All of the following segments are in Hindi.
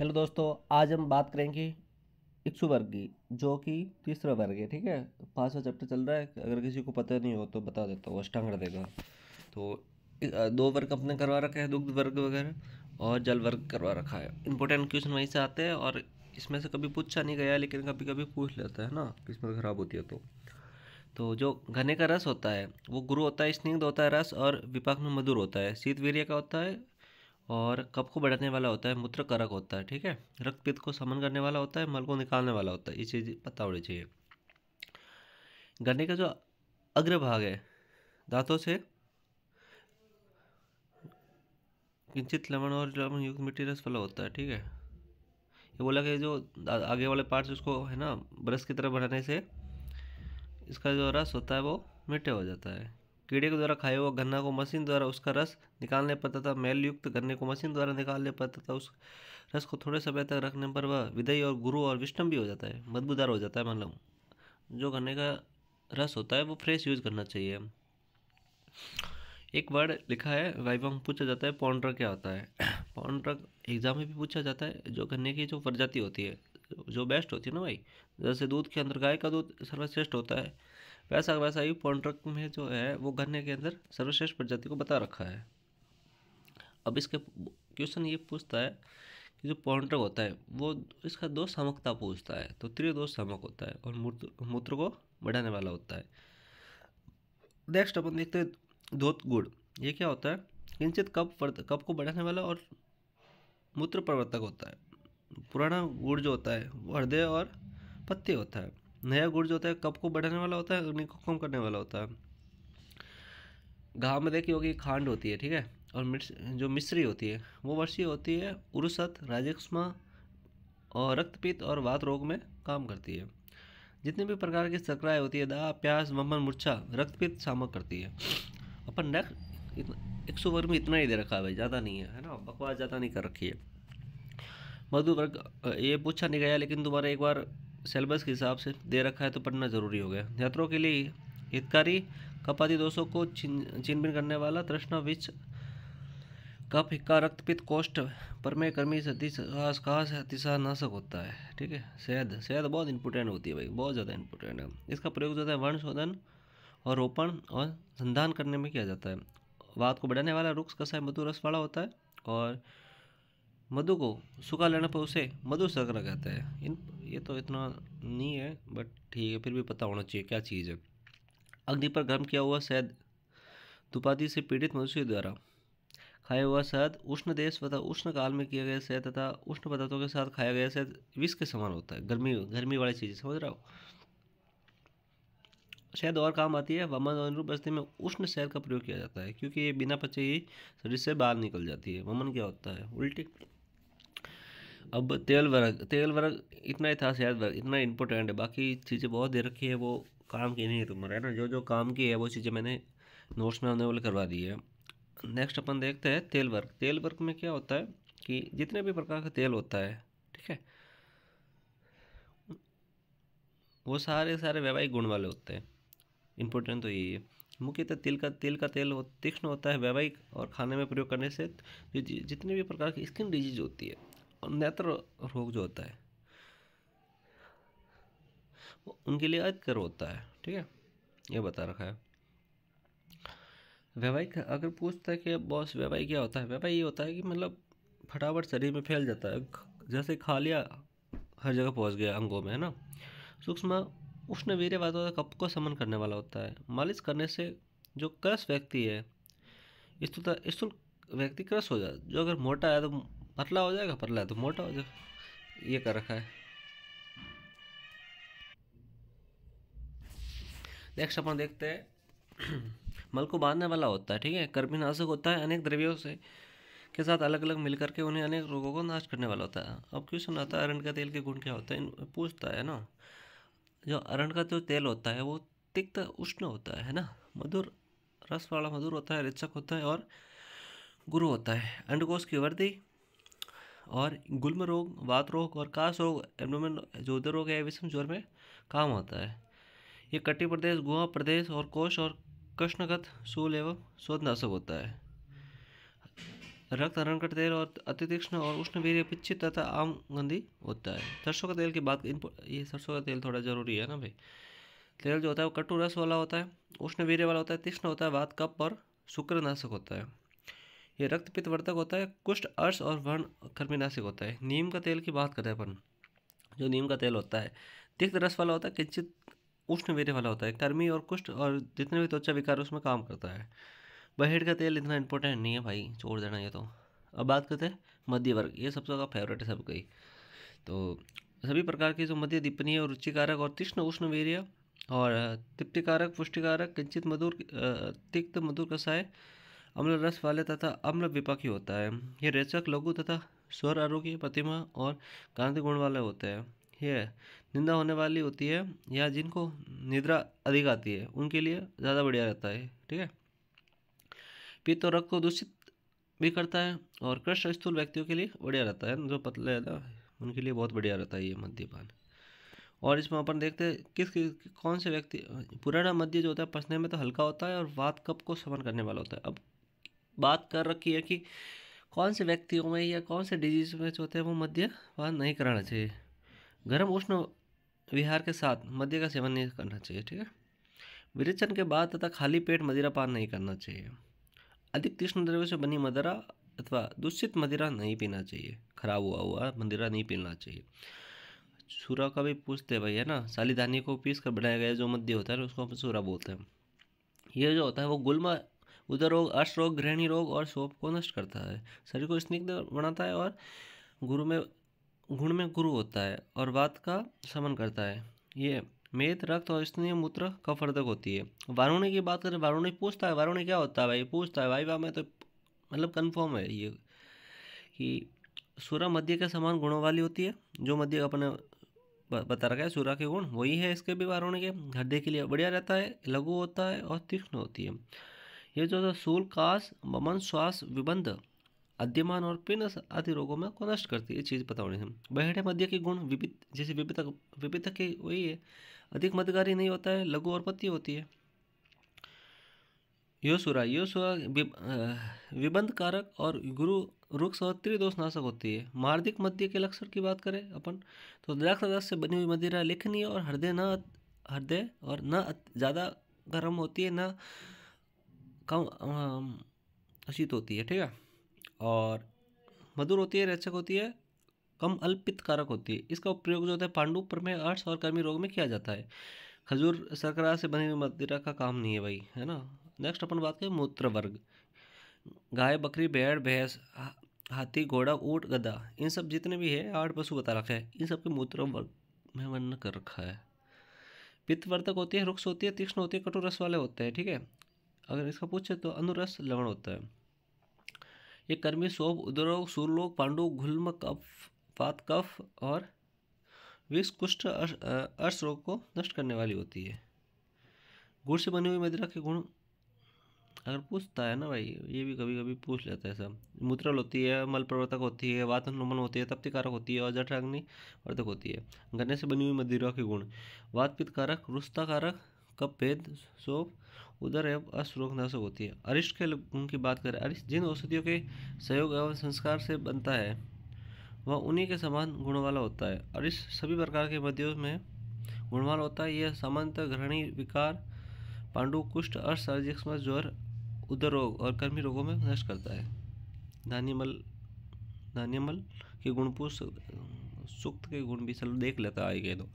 हेलो दोस्तों आज हम बात करेंगे इक्सु वर्ग की जो कि तीसरा वर्ग है ठीक है तो पाँचवा चैप्टर चल रहा है अगर किसी को पता नहीं हो तो बता देता हूँ अष्टांग देगा तो दो वर्ग अपने करवा रखा है दुग्ध वर्ग वगैरह और जल वर्ग करवा रखा है इंपॉर्टेंट क्वेश्चन वहीं से आते हैं और इसमें से कभी पूछा नहीं गया लेकिन कभी कभी पूछ लेता है ना किस्मत खराब होती है तो तो जो घने का रस होता है वो गुरु होता है स्निग्ध होता है रस और विपाक में मधुर होता है शीत वीर्य का होता है और कप को बढ़ाने वाला होता है मूत्र करक होता है ठीक है पित्त को समन करने वाला होता है मल को निकालने वाला होता है ये चीज़ पता होनी चाहिए गन्ने का जो अग्र भाग है दांतों से किंचित लवण और लवण युक्त मिट्टी रस वाला होता है ठीक है ये बोला कि जो आगे वाले पार्ट उसको है ना ब्रश की तरह बढ़ाने से इसका जो रस होता है वो मिट्टे हो जाता है कीड़े के द्वारा खाया हुआ गन्ना को मशीन द्वारा उसका रस निकालने पर तथा मैल युक्त गन्ने को मशीन द्वारा निकालने पर तथा उस रस को थोड़े समय तक रखने पर वह विदयी और गुरु और विष्टम भी हो जाता है बदबूदार हो जाता है मतलब जो गन्ने का रस होता है वो फ्रेश यूज करना चाहिए एक वर्ड लिखा है वाइवा में पूछा जाता है पौंड्रक क्या होता है पौंड्रक एग्जाम में भी पूछा जाता है जो गन्ने की जो प्रजाति होती है जो बेस्ट होती है ना भाई जैसे दूध के अंदर गाय का दूध सर्वश्रेष्ठ होता है वैसा वैसा ही पॉन्ट्रक में जो है वो गन्ने के अंदर सर्वश्रेष्ठ प्रजाति को बता रखा है अब इसके क्वेश्चन ये पूछता है कि जो पॉन्ट्रक होता है वो इसका दो समकता पूछता है तो त्रियोदोष समक होता है और मूत्र मूत्र को बढ़ाने वाला होता है नेक्स्ट अपन देखते हैं धोत गुड़ ये क्या होता है किंचित कप कप को बढ़ाने वाला और मूत्र प्रवर्तक होता है पुराना गुड़ जो होता है वो हृदय और पत्ते होता है नया गुड़ जो होता है कप को बढ़ाने वाला होता है अग्नि को कम करने वाला होता है घाव में देखिए होगी खांड होती है ठीक है और मिर्च जो मिश्री होती है वो वर्षीय होती है उरुसत राजस्मा और रक्तपित और वात रोग में काम करती है जितने भी प्रकार की सकराएँ होती है दा प्याज मम्मन मुर्चा रक्तपित शामक करती है अपन नेक्स्ट एक सौ वर्ग में इतना ही दे रखा है ज़्यादा नहीं है है ना बकवास ज़्यादा नहीं कर रखी है मधु वर्ग ये पूछा नहीं गया लेकिन दोबारा एक बार सिलेबस के हिसाब से दे रखा है तो पढ़ना ज़रूरी हो गया यात्रों के लिए हितकारी कपाती दोषों को छिन छिनबिन करने वाला तृष्णा विच कप हिक्का रक्तपित कोष्ठ परमे कर्मी से खास अतिशा नाशक होता है ठीक है शहद शहद बहुत इंपोर्टेंट होती है भाई बहुत ज़्यादा इंपोर्टेंट है इसका प्रयोग जो है वर्ण शोधन और रोपण और संधान करने में किया जाता है वात को बढ़ाने वाला रुक्ष कसा मधु रस वाला होता है और मधु को सूखा लेने पर उसे मधु सकरा कहते हैं इन ये तो इतना नहीं है बट ठीक है फिर भी पता होना चाहिए क्या चीज़ है अग्नि पर गर्म किया हुआ शहद दुपाती से पीड़ित मनुष्य द्वारा खाया हुआ शहद उष्ण देश तथा उष्ण काल में किया गया शहद तथा उष्ण पदार्थों के साथ खाया गया शहद विष के समान होता है गर्मी गर्मी वाली चीज समझ रहा हो शहद और काम आती है वमन अनुरूप बस्ती में उष्ण शहद का प्रयोग किया जाता है क्योंकि ये बिना पचे ही शरीर से बाहर निकल जाती है वमन क्या होता है उल्टी अब तेल वर्ग तेल वर्ग इतना ही था शायद वर्ग इतना इम्पोर्टेंट है बाकी चीज़ें बहुत दे रखी है वो काम की नहीं है तुम्हारा है ना जो जो काम की है वो चीज़ें मैंने नोट्स में अवेलेबल करवा दी है नेक्स्ट अपन देखते हैं तेल वर्ग तेल वर्ग में क्या होता है कि जितने भी प्रकार का तेल होता है ठीक है वो सारे सारे वैवाहिक गुण वाले होते हैं इम्पोर्टेंट तो यही है मुख्यतः तिल का तेल का तेल हो तीक्ष्ण होता है वैवाहिक और खाने में प्रयोग करने से जितने भी प्रकार की स्किन डिजीज होती है नेत्र रोग जो होता है वो उनके लिए अधिकतर होता है ठीक है ये बता रखा है वैवाहिक अगर पूछता है कि बॉस व्यवहारिक क्या होता है व्यवहार ये होता है कि मतलब फटाफट शरीर में फैल जाता है जैसे खा लिया हर जगह पहुंच गया अंगों में है ना सूक्ष्म उष्ण होता कप को समन करने वाला होता है मालिश करने से जो क्रस व्यक्ति है स्तुता स्थूल व्यक्ति क्रस हो जाता है जो अगर मोटा है तो पतला हो जाएगा पतला तो मोटा हो जाएगा ये कर रखा है नेक्स्ट अपन देखते हैं मल को बांधने वाला होता है ठीक है कर्मीनाशक होता है अनेक द्रव्यों से के साथ अलग अलग मिलकर के उन्हें अनेक रोगों को नाश करने वाला होता है अब क्वेश्चन आता है अरंड का तेल के गुण क्या होता है पूछता है ना जो अरंड का जो तेल होता है वो तिक्त उष्ण होता है ना मधुर रस वाला मधुर होता है रिचक होता है और गुरु होता है अंडकोश की वर्दी और गुलम रोग वात रोग और कास रोग एब्डोमेन जोदर रोग या विषम ज्वर में काम आता है ये कट्टी प्रदेश गोवा प्रदेश और कोष और कृष्णगत शूल एवं शोधनाशक होता है रक्त अरणकट तेल और अति तीक्ष्ण और उष्ण वीर्य पिछित तथा आम गंदी होता है सरसों का तेल की बात इन ये सरसों का तेल थोड़ा जरूरी है ना भाई तेल जो होता है वो कटु रस वाला होता है उष्ण वीर्य वाला होता है तीक्ष्ण होता है वात कप और शुक्रनाशक होता है ये रक्त पित्तवर्धक होता है कुष्ठ अर्श और वर्ण कर्मीनाशक होता है नीम का तेल की बात करें अपन जो नीम का तेल होता है तिक्त रस वाला होता है किंचित उष्ण वीर वाला होता है कर्मी और कुष्ठ और जितने भी त्वचा विकार उसमें काम करता है बहेड़ का तेल इतना इंपॉर्टेंट नहीं है भाई छोड़ देना ये तो अब बात करते हैं मध्य वर्ग ये सबसे का फेवरेट है सबका ही तो सभी प्रकार की जो मध्य दीपनीय और रुचिकारक और तीक्ष्ण उष्ण वीर्य और तृप्तिकारक पुष्टिकारक किंचित मधुर तिक्त मधुर कसाय अम्ल रस वाले तथा अम्ल विपक्षी होता है यह रेचक लघु तथा स्वर आरोग्य प्रतिमा और कांति गुण वाले होते हैं यह निंदा होने वाली होती है या जिनको निद्रा अधिक आती है उनके लिए ज़्यादा बढ़िया रहता है ठीक है पित्त और रक्त को दूषित भी करता है और कृष्ण स्थूल व्यक्तियों के लिए बढ़िया रहता है जो पतले है ना उनके लिए बहुत बढ़िया रहता है ये मद्यपान और इसमें अपन देखते हैं किस, किस कौन से व्यक्ति पुराना मध्य जो होता है पसने में तो हल्का होता है और वात कप को समन करने वाला होता है अब बात कर रखी है कि कौन से व्यक्तियों में या कौन से डिजीज में जो होते हैं वो मद्यपान नहीं करना चाहिए गर्म उष्ण विहार के साथ मद्य का सेवन नहीं करना चाहिए ठीक है विरेचन के बाद तथा खाली पेट मदिरा पान नहीं करना चाहिए अधिक तीक्ष्ण द्रव्य से बनी मदिरा अथवा दूषित मदिरा नहीं पीना चाहिए खराब हुआ हुआ मदिरा नहीं पीना चाहिए सूरा का भी पूछते हैं भाई है ना साली को पीस कर बनाया गया जो मध्य होता है उसको हम सूरा बोलते हैं ये जो होता है वो गुलमा उदरोग रोग गृहिणी रोग और शोभ को नष्ट करता है शरीर को स्निग्ध बनाता है और गुरु में गुण में गुरु होता है और वात का समन करता है ये मेद रक्त और स्तनीय मूत्र कफर्दक होती है वारुणी की बात करें वारुणी पूछता है वारुणी क्या होता है भाई पूछता है भाई वाह में तो मतलब कन्फर्म है ये कि सूरा मध्य के समान गुणों वाली होती है जो मध्य अपने बता रखा है सूरा के गुण वही है इसके भी वारुणी के हृदय के लिए बढ़िया रहता है लघु होता है और तीक्ष्ण होती है ये जो है सूल काश ममन श्वास विबंध अध्यमान और पिनस आदि रोगों में को नष्ट करती है ये चीज़ बताओ है बहरे मध्य के गुण विपित जैसे विपित विपित के वही है अधिक मदकारी नहीं होता है लघु और पत्ती होती है योसुरा योसुरा विब, विबंध कारक और गुरु वृक्ष और त्रिदोष नाशक होती है मार्दिक मध्य के लक्षण की बात करें अपन तो द्राक्ष से बनी हुई मदिरा लेखनीय और हृदय न हृदय और न ज़्यादा गर्म होती है न कम अचित होती है ठीक है और मधुर होती है रचक होती है कम अल्पित कारक होती है इसका प्रयोग जो होता है पांडु प्रमेय अर्थ और कर्मी रोग में किया जाता है खजूर शर्करा से बनी हुई मदिरा का काम नहीं है भाई है ना नेक्स्ट अपन बात करें मूत्र वर्ग गाय बकरी भेड़ भैंस हाथी घोड़ा ऊँट गधा इन सब जितने भी है आठ पशु बता रखे हैं इन सब के मूत्र वर्ग में वर्ण कर रखा है पित्तवर्धक होती है रुक्ष होती है तीक्ष्ण होती है कटु रस वाले होते हैं ठीक है अगर इसका पूछे तो अनुरस लवण होता है ये कर्मी सोभ उदरोग सूर्लोक पांडु घुलम कफ पात कफ और विष कुष्ठ अर्श रोग को नष्ट करने वाली होती है गुड़ से बनी हुई मदिरा के गुण अगर पूछता है ना भाई ये भी कभी कभी पूछ लेता है सब मूत्रल होती है मल प्रवर्तक होती है वात अनुमन होती है तप्तिकारक होती है और जठाग्नि वर्धक होती है गन्ने से बनी हुई मदिरा के गुण वात पित्त कारक रुस्ता कब भेद शोभ उदर एवं अश्रोक नाशक होती है अरिष्ट के लोगों की बात करें अरिष्ट जिन औषधियों के सहयोग एवं संस्कार से बनता है वह उन्हीं के समान गुण वाला होता है अरिष्ट सभी प्रकार के मध्यों में गुणवाल होता है यह सामान्यतः घृणी विकार पांडु कुष्ठ अर्थ ज्वर उदर रोग और कर्मी रोगों में नष्ट करता है धान्यमल धान्यमल के गुणपूष सुक्त के गुण भी चलो देख लेता है के तो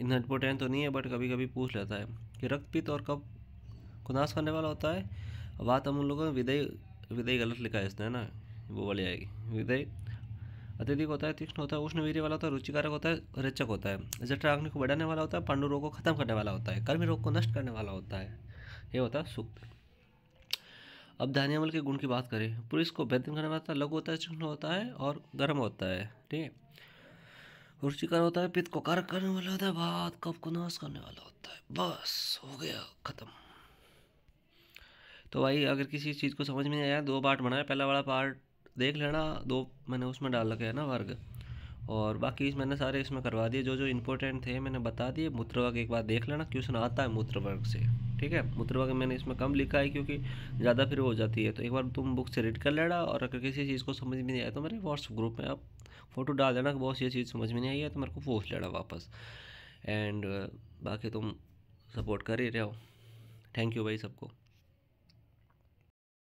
इतना इम्पोर्टेंट तो नहीं है बट कभी कभी पूछ लेता है कि रक्तपित और कब को नाश करने वाला होता है बात हम उन लोगों ने विदय विदय गलत लिखा है इसने है ना वो वाली आएगी विदय अत्यधिक होता है तीक्ष्ण होता है वीर्य वाला होता है रुचिकारक होता है रेचक होता है जटराग्नि को बढ़ाने वाला होता है पांडु रोग को खत्म करने वाला होता है कर्मी रोग को नष्ट करने वाला होता है ये होता है सूक्त अब धान्यामल के गुण की बात करें पुरुष को बेहतरीन करने वाला लघु होता है चिकन होता है और गर्म होता है ठीक है और शिकार होता है पित्त को कार करने वाला होता है बात कफ को नाश करने वाला होता है बस हो गया ख़त्म तो भाई अगर किसी चीज़ को समझ में नहीं आया दो पार्ट बनाया पहला वाला पार्ट देख लेना दो मैंने उसमें डाल रखे है ना वर्ग और बाकी मैंने सारे इसमें करवा दिए जो जो इंपॉर्टेंट थे मैंने बता दिए मूत्र वर्ग एक बार देख लेना क्वेश्चन आता है मूत्र वर्ग से ठीक है मूत्र वर्ग मैंने इसमें कम लिखा है क्योंकि ज़्यादा फिर हो जाती है तो एक बार तुम बुक से रीड कर लेना और अगर किसी चीज़ को समझ में नहीं आया तो मेरे व्हाट्सअप ग्रुप में आप फ़ोटो डाल देना कि बहुत ये चीज़ समझ में नहीं आई है तो मेरे को पोस्ट लेना वापस एंड uh, बाकी तुम सपोर्ट कर ही रहे हो थैंक यू भाई सबको